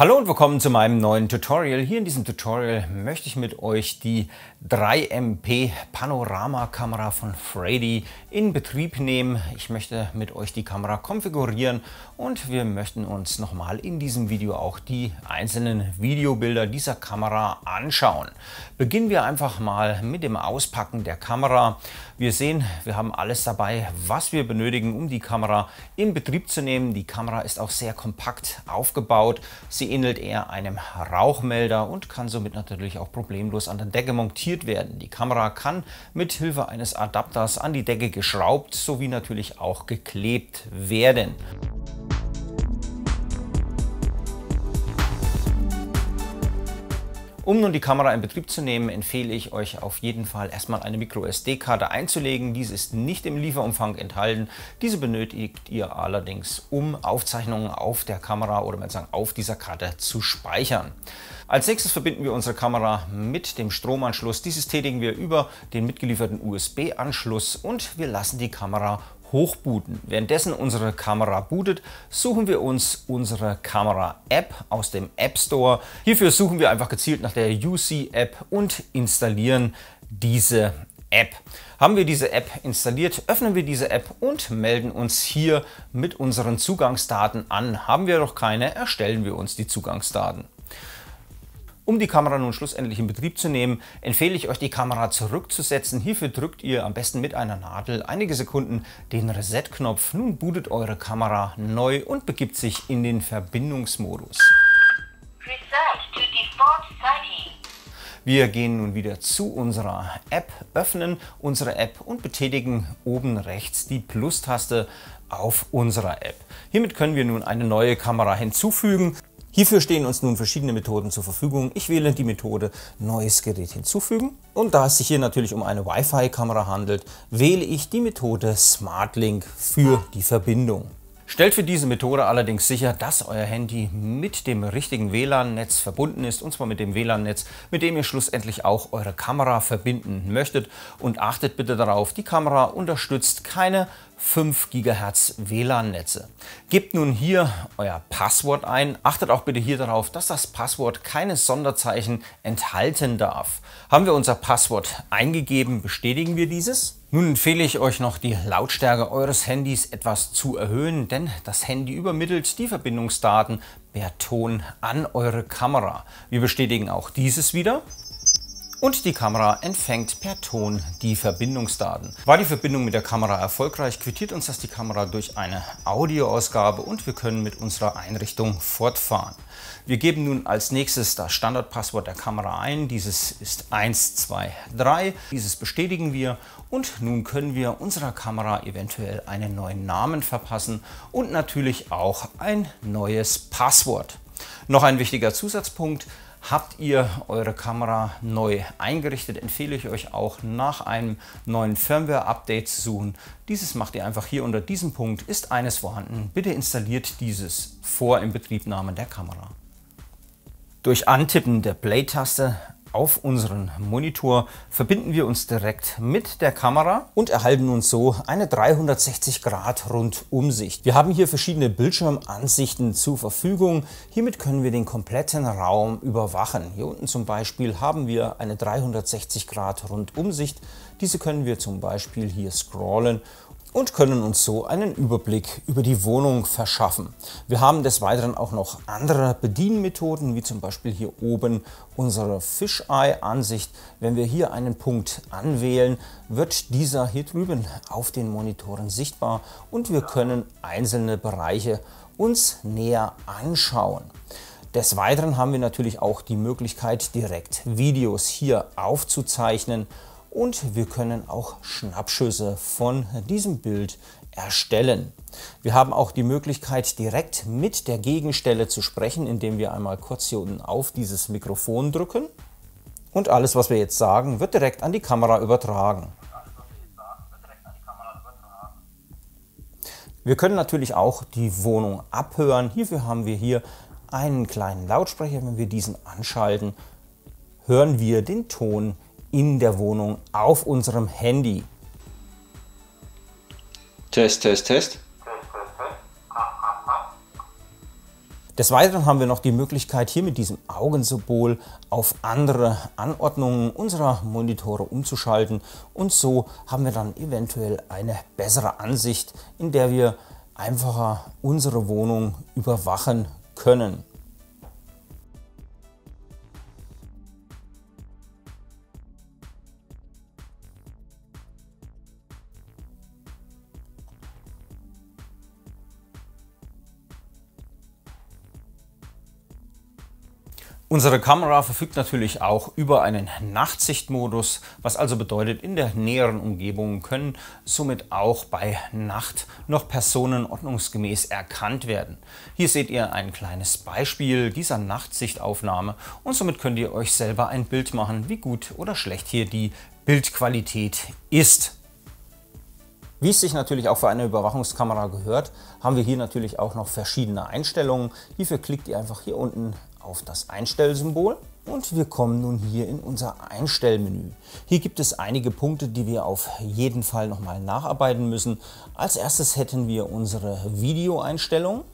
Hallo und willkommen zu meinem neuen Tutorial. Hier in diesem Tutorial möchte ich mit euch die 3MP Panoramakamera von Frady in Betrieb nehmen. Ich möchte mit euch die Kamera konfigurieren und wir möchten uns nochmal in diesem Video auch die einzelnen Videobilder dieser Kamera anschauen. Beginnen wir einfach mal mit dem Auspacken der Kamera. Wir sehen, wir haben alles dabei, was wir benötigen, um die Kamera in Betrieb zu nehmen. Die Kamera ist auch sehr kompakt aufgebaut. Sie ähnelt eher einem Rauchmelder und kann somit natürlich auch problemlos an der Decke montiert werden. Die Kamera kann mit Hilfe eines Adapters an die Decke geschraubt sowie natürlich auch geklebt werden. Um nun die Kamera in Betrieb zu nehmen, empfehle ich euch auf jeden Fall erstmal eine MicroSD-Karte einzulegen. Diese ist nicht im Lieferumfang enthalten. Diese benötigt ihr allerdings, um Aufzeichnungen auf der Kamera oder man sagen auf dieser Karte zu speichern. Als nächstes verbinden wir unsere Kamera mit dem Stromanschluss. Dieses tätigen wir über den mitgelieferten USB-Anschluss und wir lassen die Kamera hochbooten. Währenddessen unsere Kamera bootet, suchen wir uns unsere Kamera-App aus dem App Store. Hierfür suchen wir einfach gezielt nach der UC-App und installieren diese App. Haben wir diese App installiert, öffnen wir diese App und melden uns hier mit unseren Zugangsdaten an. Haben wir noch keine, erstellen wir uns die Zugangsdaten. Um die Kamera nun schlussendlich in Betrieb zu nehmen, empfehle ich euch die Kamera zurückzusetzen. Hierfür drückt ihr am besten mit einer Nadel einige Sekunden den Reset-Knopf. Nun bootet eure Kamera neu und begibt sich in den Verbindungsmodus. Wir gehen nun wieder zu unserer App, öffnen unsere App und betätigen oben rechts die Plus-Taste auf unserer App. Hiermit können wir nun eine neue Kamera hinzufügen. Hierfür stehen uns nun verschiedene Methoden zur Verfügung. Ich wähle die Methode Neues Gerät hinzufügen und da es sich hier natürlich um eine Wi-Fi-Kamera handelt, wähle ich die Methode SmartLink für die Verbindung. Stellt für diese Methode allerdings sicher, dass euer Handy mit dem richtigen WLAN-Netz verbunden ist, und zwar mit dem WLAN-Netz, mit dem ihr schlussendlich auch eure Kamera verbinden möchtet. Und achtet bitte darauf, die Kamera unterstützt keine 5 GHz WLAN-Netze. Gebt nun hier euer Passwort ein. Achtet auch bitte hier darauf, dass das Passwort keine Sonderzeichen enthalten darf. Haben wir unser Passwort eingegeben, bestätigen wir dieses. Nun empfehle ich euch noch, die Lautstärke eures Handys etwas zu erhöhen, denn das Handy übermittelt die Verbindungsdaten per Ton an eure Kamera. Wir bestätigen auch dieses wieder und die Kamera empfängt per Ton die Verbindungsdaten. War die Verbindung mit der Kamera erfolgreich, quittiert uns das die Kamera durch eine Audioausgabe und wir können mit unserer Einrichtung fortfahren. Wir geben nun als nächstes das Standardpasswort der Kamera ein. Dieses ist 123. Dieses bestätigen wir und nun können wir unserer Kamera eventuell einen neuen Namen verpassen und natürlich auch ein neues Passwort. Noch ein wichtiger Zusatzpunkt. Habt ihr eure Kamera neu eingerichtet, empfehle ich euch auch nach einem neuen Firmware-Update zu suchen. Dieses macht ihr einfach hier unter diesem Punkt, ist eines vorhanden. Bitte installiert dieses vor Inbetriebnahme der Kamera. Durch Antippen der Play-Taste auf unseren Monitor verbinden wir uns direkt mit der Kamera und erhalten uns so eine 360 Grad Rundumsicht. Wir haben hier verschiedene Bildschirmansichten zur Verfügung. Hiermit können wir den kompletten Raum überwachen. Hier unten zum Beispiel haben wir eine 360 Grad Rundumsicht. Diese können wir zum Beispiel hier scrollen und können uns so einen Überblick über die Wohnung verschaffen. Wir haben des Weiteren auch noch andere Bedienmethoden, wie zum Beispiel hier oben unsere Fisheye-Ansicht. Wenn wir hier einen Punkt anwählen, wird dieser hier drüben auf den Monitoren sichtbar und wir können einzelne Bereiche uns näher anschauen. Des Weiteren haben wir natürlich auch die Möglichkeit, direkt Videos hier aufzuzeichnen und wir können auch Schnappschüsse von diesem Bild erstellen. Wir haben auch die Möglichkeit, direkt mit der Gegenstelle zu sprechen, indem wir einmal kurz hier unten auf dieses Mikrofon drücken. Und alles, was wir jetzt sagen, wird direkt an die Kamera übertragen. Wir können natürlich auch die Wohnung abhören. Hierfür haben wir hier einen kleinen Lautsprecher. Wenn wir diesen anschalten, hören wir den Ton in der Wohnung auf unserem Handy. Test, test, test. test, test, test. Des Weiteren haben wir noch die Möglichkeit, hier mit diesem Augensymbol auf andere Anordnungen unserer Monitore umzuschalten und so haben wir dann eventuell eine bessere Ansicht, in der wir einfacher unsere Wohnung überwachen können. Unsere Kamera verfügt natürlich auch über einen Nachtsichtmodus, was also bedeutet, in der näheren Umgebung können somit auch bei Nacht noch Personen ordnungsgemäß erkannt werden. Hier seht ihr ein kleines Beispiel dieser Nachtsichtaufnahme und somit könnt ihr euch selber ein Bild machen, wie gut oder schlecht hier die Bildqualität ist. Wie es sich natürlich auch für eine Überwachungskamera gehört, haben wir hier natürlich auch noch verschiedene Einstellungen. Hierfür klickt ihr einfach hier unten auf das Einstellsymbol und wir kommen nun hier in unser Einstellmenü. Hier gibt es einige Punkte, die wir auf jeden Fall nochmal nacharbeiten müssen. Als erstes hätten wir unsere Videoeinstellung.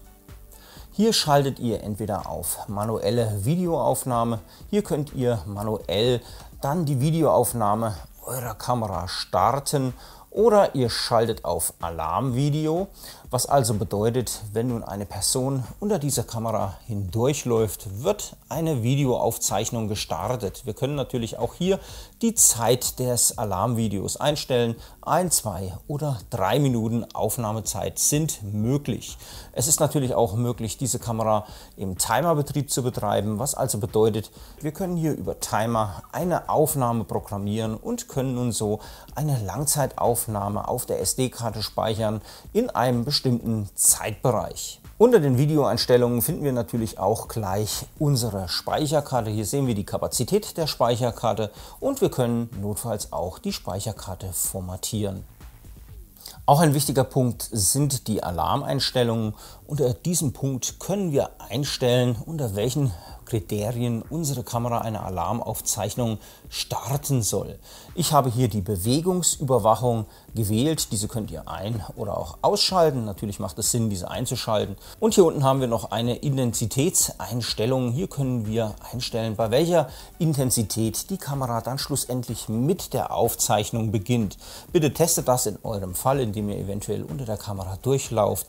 Hier schaltet ihr entweder auf manuelle Videoaufnahme. Hier könnt ihr manuell dann die Videoaufnahme eurer Kamera starten oder ihr schaltet auf Alarmvideo, was also bedeutet, wenn nun eine Person unter dieser Kamera hindurchläuft, wird eine Videoaufzeichnung gestartet. Wir können natürlich auch hier die Zeit des Alarmvideos einstellen. Ein, zwei oder drei Minuten Aufnahmezeit sind möglich. Es ist natürlich auch möglich, diese Kamera im Timerbetrieb zu betreiben, was also bedeutet, wir können hier über Timer eine Aufnahme programmieren und können nun so eine Langzeitaufnahme Videoaufnahme auf der SD-Karte speichern in einem bestimmten Zeitbereich. Unter den Videoeinstellungen finden wir natürlich auch gleich unsere Speicherkarte. Hier sehen wir die Kapazität der Speicherkarte und wir können notfalls auch die Speicherkarte formatieren. Auch ein wichtiger Punkt sind die Alarmeinstellungen. Unter diesem Punkt können wir einstellen, unter welchen Kriterien unsere Kamera eine Alarmaufzeichnung starten soll. Ich habe hier die Bewegungsüberwachung gewählt. Diese könnt ihr ein- oder auch ausschalten. Natürlich macht es Sinn, diese einzuschalten. Und hier unten haben wir noch eine Intensitätseinstellung. Hier können wir einstellen, bei welcher Intensität die Kamera dann schlussendlich mit der Aufzeichnung beginnt. Bitte testet das in eurem Fall, indem ihr eventuell unter der Kamera durchlauft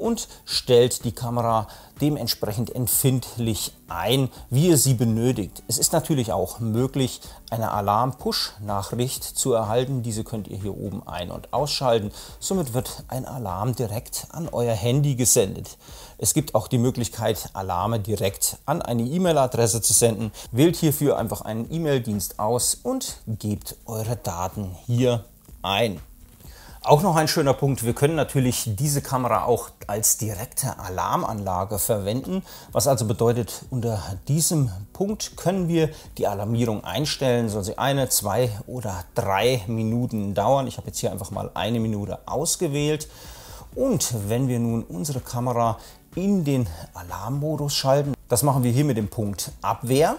und stellt die Kamera dementsprechend empfindlich ein, wie ihr sie benötigt. Es ist natürlich auch möglich, eine Alarm-Push-Nachricht zu erhalten. Diese könnt ihr hier oben ein- und ausschalten. Somit wird ein Alarm direkt an euer Handy gesendet. Es gibt auch die Möglichkeit, Alarme direkt an eine E-Mail-Adresse zu senden. Wählt hierfür einfach einen E-Mail-Dienst aus und gebt eure Daten hier ein. Auch noch ein schöner Punkt, wir können natürlich diese Kamera auch als direkte Alarmanlage verwenden, was also bedeutet, unter diesem Punkt können wir die Alarmierung einstellen, soll sie eine, zwei oder drei Minuten dauern. Ich habe jetzt hier einfach mal eine Minute ausgewählt und wenn wir nun unsere Kamera in den Alarmmodus schalten, das machen wir hier mit dem Punkt Abwehr,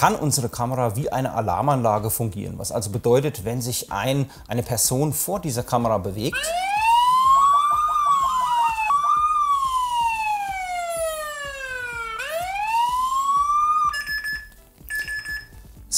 kann unsere Kamera wie eine Alarmanlage fungieren, was also bedeutet, wenn sich ein, eine Person vor dieser Kamera bewegt,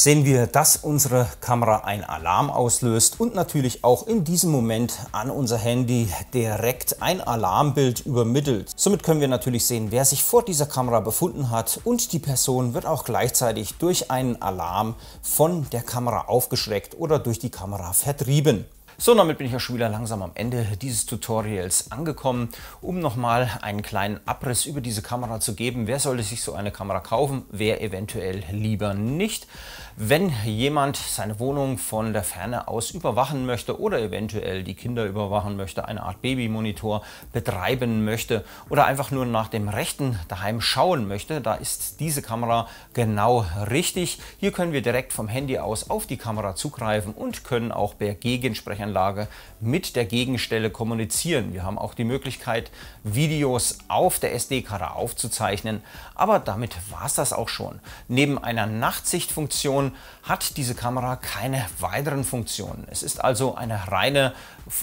sehen wir, dass unsere Kamera einen Alarm auslöst und natürlich auch in diesem Moment an unser Handy direkt ein Alarmbild übermittelt. Somit können wir natürlich sehen, wer sich vor dieser Kamera befunden hat und die Person wird auch gleichzeitig durch einen Alarm von der Kamera aufgeschreckt oder durch die Kamera vertrieben. So, damit bin ich ja schon wieder langsam am Ende dieses Tutorials angekommen. Um nochmal einen kleinen Abriss über diese Kamera zu geben, wer sollte sich so eine Kamera kaufen, wer eventuell lieber nicht. Wenn jemand seine Wohnung von der Ferne aus überwachen möchte oder eventuell die Kinder überwachen möchte, eine Art Babymonitor betreiben möchte oder einfach nur nach dem Rechten daheim schauen möchte, da ist diese Kamera genau richtig. Hier können wir direkt vom Handy aus auf die Kamera zugreifen und können auch per Gegensprecher Netzwerkanlage mit der Gegenstelle kommunizieren. Wir haben auch die Möglichkeit, Videos auf der SD-Karte aufzuzeichnen. Aber damit war es das auch schon. Neben einer Nachtsichtfunktion hat diese Kamera keine weiteren Funktionen. Es ist also eine reine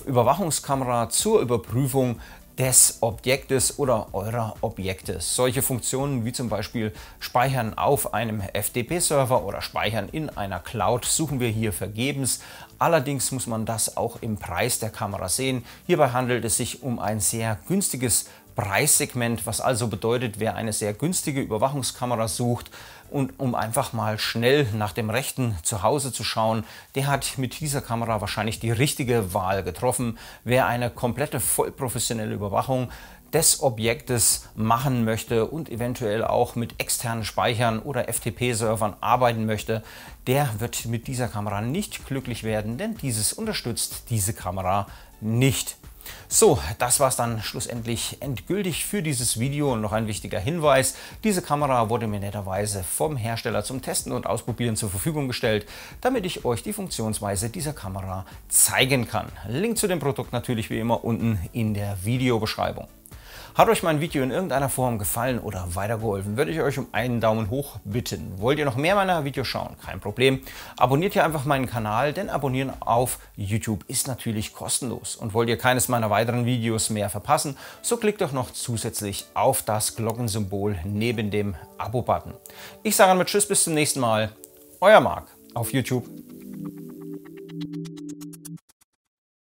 Überwachungskamera zur Überprüfung des Objektes oder eurer Objekte. Solche Funktionen wie zum Beispiel Speichern auf einem FTP-Server oder Speichern in einer Cloud suchen wir hier vergebens. Allerdings muss man das auch im Preis der Kamera sehen. Hierbei handelt es sich um ein sehr günstiges Preissegment, was also bedeutet, wer eine sehr günstige Überwachungskamera sucht, und um einfach mal schnell nach dem Rechten Zuhause zu schauen, der hat mit dieser Kamera wahrscheinlich die richtige Wahl getroffen. Wer eine komplette vollprofessionelle Überwachung des Objektes machen möchte und eventuell auch mit externen Speichern oder FTP-Servern arbeiten möchte, der wird mit dieser Kamera nicht glücklich werden, denn dieses unterstützt diese Kamera nicht. So, das war es dann schlussendlich endgültig für dieses Video und noch ein wichtiger Hinweis. Diese Kamera wurde mir netterweise vom Hersteller zum Testen und Ausprobieren zur Verfügung gestellt, damit ich euch die Funktionsweise dieser Kamera zeigen kann. Link zu dem Produkt natürlich wie immer unten in der Videobeschreibung. Hat euch mein Video in irgendeiner Form gefallen oder weitergeholfen, würde ich euch um einen Daumen hoch bitten. Wollt ihr noch mehr meiner Videos schauen? Kein Problem. Abonniert hier einfach meinen Kanal, denn abonnieren auf YouTube ist natürlich kostenlos. Und wollt ihr keines meiner weiteren Videos mehr verpassen, so klickt doch noch zusätzlich auf das Glockensymbol neben dem Abo-Button. Ich sage mit Tschüss, bis zum nächsten Mal. Euer Marc auf YouTube.